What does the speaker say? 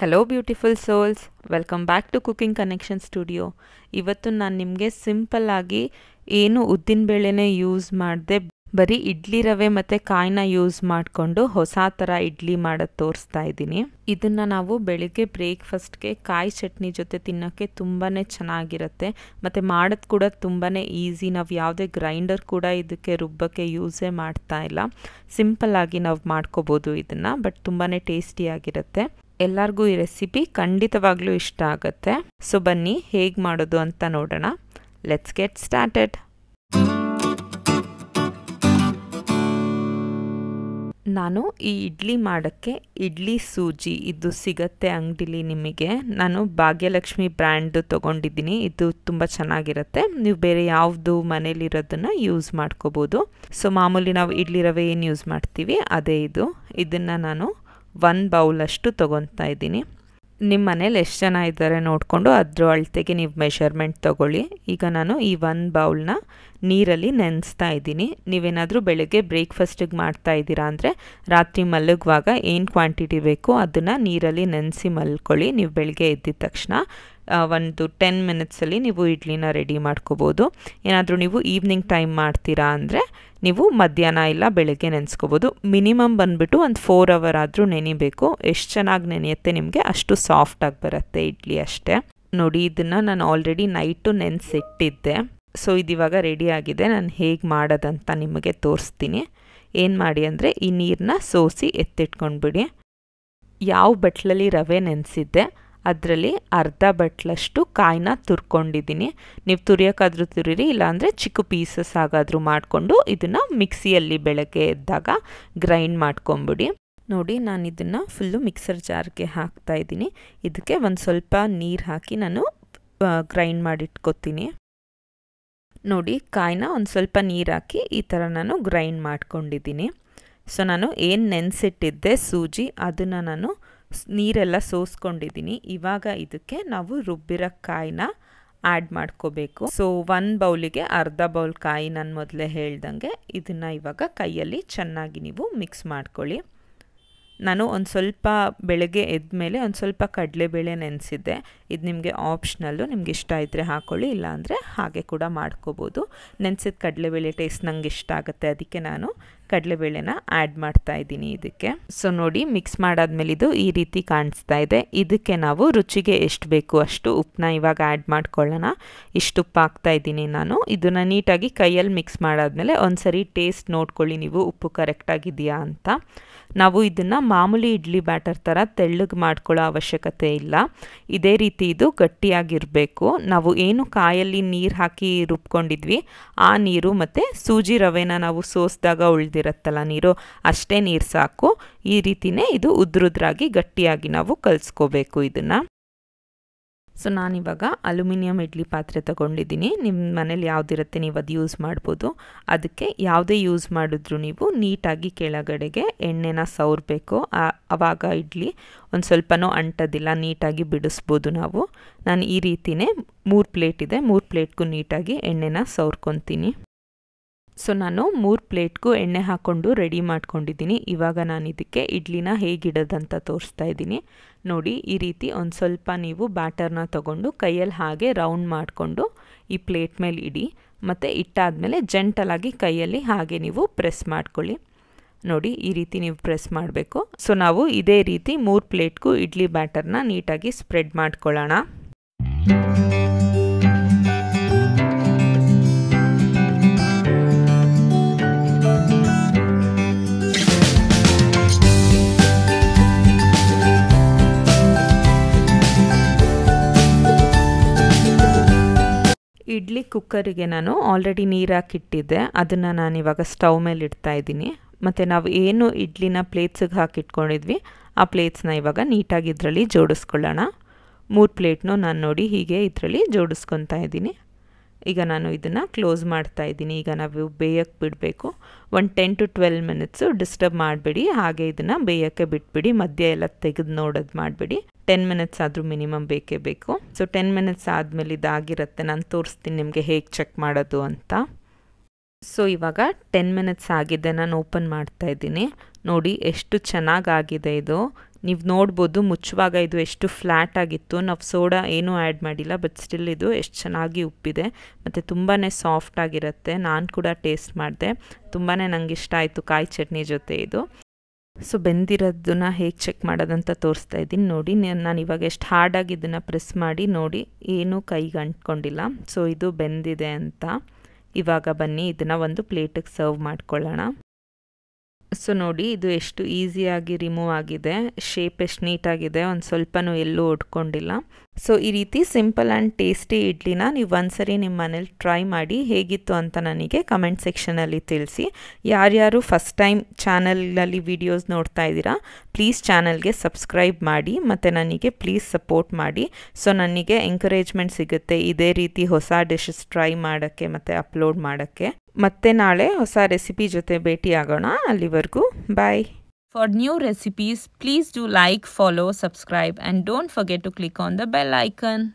hello beautiful souls welcome back to cooking connection studio ಇವತ್ತು ನಾನು ನಿಮಗೆ ಸಿಂಪಲ್ಲಾಗಿ ಏನು ಬೇಳೆನೇ ಯೂಸ್ ಮಾಡದೆ ಬರೀ ಇಡ್ಲಿ ರವೆ ಮತ್ತು ಕಾಯಿನ ಯೂಸ್ ಮಾಡಿಕೊಂಡು ಹೊಸ ಥರ ಇಡ್ಲಿ ಮಾಡೋದು ತೋರಿಸ್ತಾ ಇದ್ದೀನಿ ಇದನ್ನು ನಾವು ಬೆಳಿಗ್ಗೆ ಬ್ರೇಕ್ಫಾಸ್ಟ್ಗೆ ಕಾಯಿ ಚಟ್ನಿ ಜೊತೆ ತಿನ್ನೋಕ್ಕೆ ತುಂಬಾ ಚೆನ್ನಾಗಿರುತ್ತೆ ಮತ್ತು ಮಾಡೋದು ಕೂಡ ತುಂಬಾ ಈಸಿ ನಾವು ಯಾವುದೇ ಗ್ರೈಂಡರ್ ಕೂಡ ಇದಕ್ಕೆ ರುಬ್ಬಕ್ಕೆ ಯೂಸೇ ಮಾಡ್ತಾ ಇಲ್ಲ ಸಿಂಪಲ್ಲಾಗಿ ನಾವು ಮಾಡ್ಕೋಬೋದು ಇದನ್ನು ಬಟ್ ತುಂಬಾ ಟೇಸ್ಟಿಯಾಗಿರುತ್ತೆ ಎಲ್ಲರಿಗೂ ಈ ರೆಸಿಪಿ ಖಂಡಿತವಾಗ್ಲೂ ಇಷ್ಟ ಆಗುತ್ತೆ ಸೊ ಬನ್ನಿ ಹೇಗೆ ಮಾಡೋದು ಅಂತ ನೋಡೋಣ ಲೆಟ್ಸ್ ಗೆಟ್ ಸ್ಟಾರ್ಟೆಡ್ ನಾನು ಈ ಇಡ್ಲಿ ಮಾಡೋಕ್ಕೆ ಇಡ್ಲಿ ಸೂಜಿ ಇದು ಸಿಗತ್ತೆ ಅಂಗಡಿಲಿ ನಿಮಗೆ ನಾನು ಭಾಗ್ಯಲಕ್ಷ್ಮಿ ಬ್ರ್ಯಾಂಡ್ ತೊಗೊಂಡಿದ್ದೀನಿ ಇದು ತುಂಬ ಚೆನ್ನಾಗಿರುತ್ತೆ ನೀವು ಬೇರೆ ಯಾವುದು ಮನೇಲಿರೋದನ್ನು ಯೂಸ್ ಮಾಡ್ಕೋಬೋದು ಸೊ ಮಾಮೂಲಿ ನಾವು ಇಡ್ಲಿ ರವೆ ಏನು ಯೂಸ್ ಮಾಡ್ತೀವಿ ಅದೇ ಇದು ಇದನ್ನು ನಾನು ಒನ್ ಬೌಲಷ್ಟು ತೊಗೊತಾ ಇದ್ದೀನಿ ನಿಮ್ಮ ಮನೇಲಿ ಎಷ್ಟು ಜನ ಇದ್ದಾರೆ ನೋಡಿಕೊಂಡು ಅದ್ರ ಅಳತೆಗೆ ನೀವು ಮೆಷರ್ಮೆಂಟ್ ತೊಗೊಳ್ಳಿ ಈಗ ನಾನು ಈ ಒಂದು ಬೌಲ್ನ ನೀರಲ್ಲಿ ನೆನೆಸ್ತಾ ಇದ್ದೀನಿ ನೀವೇನಾದರೂ ಬೆಳಗ್ಗೆ ಬ್ರೇಕ್ಫಾಸ್ಟಿಗೆ ಮಾಡ್ತಾ ಇದ್ದೀರಾ ಅಂದರೆ ರಾತ್ರಿ ಮಲಗುವಾಗ ಏನು ಕ್ವಾಂಟಿಟಿ ಬೇಕು ಅದನ್ನು ನೀರಲ್ಲಿ ನೆನೆಸಿ ಮಲ್ಕೊಳ್ಳಿ ನೀವು ಬೆಳಗ್ಗೆ ಎದ್ದಿದ ತಕ್ಷಣ ಒಂದು ಟೆನ್ ಮಿನಿಟ್ಸಲ್ಲಿ ನೀವು ಇಡ್ಲಿನ ರೆಡಿ ಮಾಡ್ಕೋಬೋದು ಏನಾದರೂ ನೀವು ಈವ್ನಿಂಗ್ ಟೈಮ್ ಮಾಡ್ತೀರಾ ಅಂದರೆ ನೀವು ಮಧ್ಯಾಹ್ನ ಇಲ್ಲ ಬೆಳಗ್ಗೆ ನೆನೆಸ್ಕೋಬೋದು ಮಿನಿಮಮ್ ಬಂದುಬಿಟ್ಟು ಒಂದು ಫೋರ್ ಅವರ್ ಆದರೂ ನೆನಿಬೇಕು ಎಷ್ಟು ಚೆನ್ನಾಗಿ ನೆನೆಯುತ್ತೆ ನಿಮಗೆ ಅಷ್ಟು ಸಾಫ್ಟಾಗಿ ಬರುತ್ತೆ ಇಡ್ಲಿ ಅಷ್ಟೇ ನೋಡಿ ಇದನ್ನು ನಾನು ಆಲ್ರೆಡಿ ನೈಟು ನೆನೆಸಿಟ್ಟಿದ್ದೆ ಸೊ ಇದಿವಾಗ ರೆಡಿ ಆಗಿದೆ ನಾನು ಹೇಗೆ ಮಾಡೋದಂತ ನಿಮಗೆ ತೋರಿಸ್ತೀನಿ ಏನು ಮಾಡಿ ಅಂದರೆ ಈ ನೀರನ್ನ ಸೋಸಿ ಎತ್ತಿಟ್ಕೊಂಡ್ಬಿಡಿ ಯಾವ ಬಟ್ಲಲ್ಲಿ ರವೆ ನೆನೆಸಿದ್ದೆ ಅದರಲ್ಲಿ ಅರ್ಧ ಬಟ್ಲಷ್ಟು ಕಾಯಿನ ತುರ್ಕೊಂಡಿದ್ದೀನಿ ನೀವು ತುರಿಯೋಕ್ಕಾದರೂ ತುರಿರಿ ಇಲ್ಲಾಂದರೆ ಚಿಕ್ಕ ಪೀಸಸ್ ಆಗಾದರೂ ಮಾಡಿಕೊಂಡು ಇದನ್ನು ಮಿಕ್ಸಿಯಲ್ಲಿ ಬೆಳಗ್ಗೆ ಎದ್ದಾಗ ಗ್ರೈಂಡ್ ಮಾಡ್ಕೊಂಬಿಡಿ ನೋಡಿ ನಾನು ಇದನ್ನು ಫುಲ್ಲು ಮಿಕ್ಸರ್ ಜಾರ್ಗೆ ಹಾಕ್ತಾ ಇದ್ದೀನಿ ಇದಕ್ಕೆ ಒಂದು ಸ್ವಲ್ಪ ನೀರು ಹಾಕಿ ನಾನು ಗ್ರೈಂಡ್ ಮಾಡಿಟ್ಕೊತೀನಿ ನೋಡಿ ಕಾಯಿನ ಒಂದು ಸ್ವಲ್ಪ ನೀರು ಹಾಕಿ ಈ ಥರ ನಾನು ಗ್ರೈಂಡ್ ಮಾಡ್ಕೊಂಡಿದ್ದೀನಿ ಸೊ ನಾನು ಏನು ನೆನೆಸಿಟ್ಟಿದ್ದೆ ಸೂಜಿ ಅದನ್ನು ನಾನು ನೀರೆಲ್ಲ ಸೋಸ್ಕೊಂಡಿದ್ದೀನಿ ಇವಾಗ ಇದಕ್ಕೆ ನಾವು ರುಬ್ಬಿರೋ ಕಾಯಿನ ಆ್ಯಡ್ ಮಾಡ್ಕೋಬೇಕು ಸೊ ಒನ್ ಬೌಲಿಗೆ ಅರ್ಧ ಬೌಲ್ ಕಾಯಿ ನಾನು ಮೊದಲೇ ಹೇಳ್ದಂಗೆ ಇದನ್ನು ಇವಾಗ ಕೈಯಲ್ಲಿ ಚೆನ್ನಾಗಿ ನೀವು ಮಿಕ್ಸ್ ಮಾಡ್ಕೊಳ್ಳಿ ನಾನು ಒಂದು ಸ್ವಲ್ಪ ಬೆಳಗ್ಗೆ ಎದ್ದ ಮೇಲೆ ಒಂದು ಸ್ವಲ್ಪ ಕಡಲೆಬೇಳೆ ನೆನೆಸಿದ್ದೆ ಇದು ನಿಮಗೆ ಆಪ್ಷನಲ್ಲು ನಿಮ್ಗೆ ಇಷ್ಟ ಇದ್ದರೆ ಹಾಕ್ಕೊಳ್ಳಿ ಇಲ್ಲಾಂದರೆ ಹಾಗೆ ಕೂಡ ಮಾಡ್ಕೋಬೋದು ನೆನೆಸಿದ ಕಡಲೆಬೇಳೆ ಟೇಸ್ಟ್ ನಂಗೆ ಇಷ್ಟ ಆಗುತ್ತೆ ಅದಕ್ಕೆ ನಾನು ಕಡಲೆಬೇಳೆನ ಆ್ಯಡ್ ಮಾಡ್ತಾ ಇದ್ದೀನಿ ಇದಕ್ಕೆ ಸೊ ನೋಡಿ ಮಿಕ್ಸ್ ಮಾಡಾದ್ಮೇಲೆ ಇದು ಈ ರೀತಿ ಕಾಣಿಸ್ತಾ ಇದೆ ಇದಕ್ಕೆ ನಾವು ರುಚಿಗೆ ಎಷ್ಟು ಬೇಕು ಅಷ್ಟು ಉಪ್ಪನ್ನ ಇವಾಗ ಆ್ಯಡ್ ಮಾಡ್ಕೊಳ್ಳೋಣ ಇಷ್ಟು ಉಪ್ಪು ಹಾಕ್ತಾ ಇದ್ದೀನಿ ನಾನು ಇದನ್ನು ನೀಟಾಗಿ ಕೈಯಲ್ಲಿ ಮಿಕ್ಸ್ ಮಾಡಾದ್ಮೇಲೆ ಒಂದ್ಸರಿ ಟೇಸ್ಟ್ ನೋಡ್ಕೊಳ್ಳಿ ನೀವು ಉಪ್ಪು ಕರೆಕ್ಟಾಗಿದೆಯಾ ಅಂತ ನಾವು ಇದನ್ನು ಮಾಮೂಲಿ ಇಡ್ಲಿ ಬ್ಯಾಟರ್ ಥರ ತೆಳ್ಳಗೆ ಮಾಡ್ಕೊಳ್ಳೋ ಅವಶ್ಯಕತೆ ಇಲ್ಲ ಇದೇ ರೀತಿ ಇದು ಗಟ್ಟಿಯಾಗಿರಬೇಕು ನಾವು ಏನು ಕಾಯಲ್ಲಿ ನೀರು ಹಾಕಿ ರುಬ್ಕೊಂಡಿದ್ವಿ ಆ ನೀರು ಮತ್ತು ಸೂಜಿ ರವೆನ ನಾವು ಸೋಸ್ದಾಗ ಉಳಿದ ಇರುತ್ತಲ್ಲ ನೀರು ಅಷ್ಟೇ ನೀರು ಸಾಕು ಈ ರೀತಿಯೇ ಇದು ಉದ್ರುದ್ರಾಗಿ ಗಟ್ಟಿಯಾಗಿ ನಾವು ಕಲಿಸ್ಕೋಬೇಕು ಇದನ್ನು ಸೊ ನಾನಿವಾಗ ಅಲ್ಯೂಮಿನಿಯಂ ಇಡ್ಲಿ ಪಾತ್ರೆ ತಗೊಂಡಿದ್ದೀನಿ ನಿಮ್ಮ ಮನೇಲಿ ಯಾವುದಿರುತ್ತೆ ನೀವು ಅದು ಯೂಸ್ ಮಾಡ್ಬೋದು ಅದಕ್ಕೆ ಯಾವುದೇ ಯೂಸ್ ಮಾಡಿದ್ರು ನೀವು ನೀಟಾಗಿ ಕೆಳಗಡೆಗೆ ಎಣ್ಣೆನ ಸವರಬೇಕು ಆವಾಗ ಇಡ್ಲಿ ಒಂದು ಸ್ವಲ್ಪನೂ ಅಂಟೋದಿಲ್ಲ ನೀಟಾಗಿ ಬಿಡಿಸ್ಬೋದು ನಾವು ನಾನು ಈ ರೀತಿಯೇ ಮೂರು ಪ್ಲೇಟ್ ಇದೆ ಮೂರು ಪ್ಲೇಟ್ಗೂ ನೀಟಾಗಿ ಎಣ್ಣೆನ ಸೌರ್ಕೊತೀನಿ ಸೊ ನಾನು ಮೂರು ಪ್ಲೇಟ್ಗೂ ಎಣ್ಣೆ ಹಾಕ್ಕೊಂಡು ರೆಡಿ ಮಾಡ್ಕೊಂಡಿದ್ದೀನಿ ಇವಾಗ ನಾನು ಇದಕ್ಕೆ ಇಡ್ಲಿನ ಹೇಗಿಡೋದಂತ ತೋರಿಸ್ತಾ ಇದ್ದೀನಿ ನೋಡಿ ಈ ರೀತಿ ಒಂದು ಸ್ವಲ್ಪ ನೀವು ಬ್ಯಾಟರ್ನ ತಗೊಂಡು ಕೈಯಲ್ಲಿ ಹಾಗೆ ರೌಂಡ್ ಮಾಡಿಕೊಂಡು ಈ ಪ್ಲೇಟ್ ಮೇಲೆ ಇಡಿ ಮತ್ತು ಇಟ್ಟಾದಮೇಲೆ ಜಂಟಲಾಗಿ ಕೈಯಲ್ಲಿ ಹಾಗೆ ನೀವು ಪ್ರೆಸ್ ಮಾಡ್ಕೊಳ್ಳಿ ನೋಡಿ ಈ ರೀತಿ ನೀವು ಪ್ರೆಸ್ ಮಾಡಬೇಕು ಸೊ ನಾವು ಇದೇ ರೀತಿ ಮೂರು ಪ್ಲೇಟ್ಗೂ ಇಡ್ಲಿ ಬ್ಯಾಟರ್ನ ನೀಟಾಗಿ ಸ್ಪ್ರೆಡ್ ಮಾಡ್ಕೊಳ್ಳೋಣ ಕುಕ್ಕರಿಗೆ ನಾನು ಆಲ್ರೆಡಿ ನೀರು ಹಾಕಿಟ್ಟಿದ್ದೆ ಅದನ್ನು ಇವಾಗ ಸ್ಟವ್ ಮೇಲೆ ಇಡ್ತಾ ಇದ್ದೀನಿ ಮತ್ತು ನಾವು ಏನು ಇಡ್ಲಿನ ಪ್ಲೇಟ್ಸಿಗೆ ಹಾಕಿಟ್ಕೊಂಡಿದ್ವಿ ಆ ಪ್ಲೇಟ್ಸ್ನ ಇವಾಗ ನೀಟಾಗಿ ಇದರಲ್ಲಿ ಜೋಡಿಸ್ಕೊಳ್ಳೋಣ ಮೂರು ಪ್ಲೇಟ್ನೂ ನಾನು ನೋಡಿ ಹೀಗೆ ಇದರಲ್ಲಿ ಜೋಡಿಸ್ಕೊತಾ ಇದ್ದೀನಿ ಈಗ ನಾನು ಇದನ್ನು ಕ್ಲೋಸ್ ಮಾಡ್ತಾ ಇದ್ದೀನಿ ಈಗ ನಾವು ಬೇಯಕ್ಕೆ ಬಿಡಬೇಕು ಒಂದು ten to twelve minutes disturb ಮಾಡಬೇಡಿ ಹಾಗೆ ಇದನ್ನು ಬೇಯಕ್ಕೆ ಬಿಟ್ಬಿಡಿ ಮಧ್ಯ ಎಲ್ಲ ತೆಗೆದು ನೋಡೋದು ಮಾಡಬೇಡಿ ಟೆನ್ ಮಿನಿಟ್ಸ್ ಆದರೂ ಮಿನಿಮಮ್ ಬೇಕೇ ಬೇಕು ಸೊ ಟೆನ್ ಮಿನಿಟ್ಸ್ ಆದಮೇಲೆ ಇದಾಗಿರುತ್ತೆ ನಾನು ತೋರಿಸ್ತೀನಿ ನಿಮಗೆ ಹೇಗೆ ಚೆಕ್ ಮಾಡೋದು ಅಂತ ಸೊ ಇವಾಗ ಟೆನ್ ಮಿನಿಟ್ಸ್ ಆಗಿದೆ ನಾನು ಓಪನ್ ಮಾಡ್ತಾ ಇದ್ದೀನಿ ನೋಡಿ ಎಷ್ಟು ಚೆನ್ನಾಗಾಗಿದೆ ಇದು ನೀವು ನೋಡ್ಬೋದು ಮುಚ್ಚುವಾಗ ಇದು ಎಷ್ಟು ಫ್ಲ್ಯಾಟ್ ಆಗಿತ್ತು ನಾವು ಸೋಡಾ ಏನೂ ಆ್ಯಡ್ ಮಾಡಿಲ್ಲ ಬಟ್ ಸ್ಟಿಲ್ ಇದು ಎಷ್ಟು ಚೆನ್ನಾಗಿ ಉಪ್ಪಿದೆ ಮತ್ತು ತುಂಬಾ ಸಾಫ್ಟ್ ಆಗಿರುತ್ತೆ ನಾನು ಕೂಡ ಟೇಸ್ಟ್ ಮಾಡಿದೆ ತುಂಬಾ ನನಗೆ ಇಷ್ಟ ಆಯಿತು ಕಾಯಿ ಚಟ್ನಿ ಜೊತೆ ಇದು ಸೊ ಬೆಂದಿರೋದನ್ನ ಹೇಗೆ ಚೆಕ್ ಮಾಡೋದಂತ ತೋರಿಸ್ತಾ ಇದ್ದೀನಿ ನೋಡಿ ನಾನು ಇವಾಗ ಎಷ್ಟು ಹಾರ್ಡಾಗಿ ಇದನ್ನು ಪ್ರೆಸ್ ಮಾಡಿ ನೋಡಿ ಏನೂ ಕೈಗೆ ಅಂಟ್ಕೊಂಡಿಲ್ಲ ಸೊ ಇದು ಬೆಂದಿದೆ ಅಂತ ಇವಾಗ ಬನ್ನಿ ಇದನ್ನು ಒಂದು ಪ್ಲೇಟಿಗೆ ಸರ್ವ್ ಮಾಡ್ಕೊಳ್ಳೋಣ ಸೊ ನೋಡಿ ಇದು ಎಷ್ಟು ಈಸಿಯಾಗಿ ರಿಮೂವ್ ಆಗಿದೆ ಶೇಪ್ ಎಷ್ಟು ನೀಟಾಗಿದೆ ಒಂದು ಸ್ವಲ್ಪನೂ ಎಲ್ಲೂ ಒಡ್ಕೊಂಡಿಲ್ಲ ಸೊ ಈ ರೀತಿ ಸಿಂಪಲ್ ಆ್ಯಂಡ್ ಟೇಸ್ಟಿ ಇಡ್ಲಿನ ನೀವು ಒಂದ್ಸರಿ ನಿಮ್ಮ ಮನೇಲಿ ಟ್ರೈ ಮಾಡಿ ಹೇಗಿತ್ತು ಅಂತ ನನಗೆ ಕಮೆಂಟ್ ಸೆಕ್ಷನಲ್ಲಿ ತಿಳಿಸಿ ಯಾರ್ಯಾರು ಫಸ್ಟ್ ಟೈಮ್ ಚಾನಲ್ನಲ್ಲಿ ವಿಡಿಯೋಸ್ ನೋಡ್ತಾ ಇದ್ದೀರಾ ಪ್ಲೀಸ್ ಚಾನಲ್ಗೆ ಸಬ್ಸ್ಕ್ರೈಬ್ ಮಾಡಿ ಮತ್ತು ನನಗೆ ಪ್ಲೀಸ್ ಸಪೋರ್ಟ್ ಮಾಡಿ ಸೊ ನನಗೆ ಎಂಕರೇಜ್ಮೆಂಟ್ ಸಿಗುತ್ತೆ ಇದೇ ರೀತಿ ಹೊಸ ಡಿಶಸ್ ಟ್ರೈ ಮಾಡೋಕ್ಕೆ ಮತ್ತು ಅಪ್ಲೋಡ್ ಮಾಡೋಕ್ಕೆ మతే నాలే హస రెసిపీ జతే బేటీ ఆగానా అలి వరకు bye for new recipes please do like follow subscribe and don't forget to click on the bell icon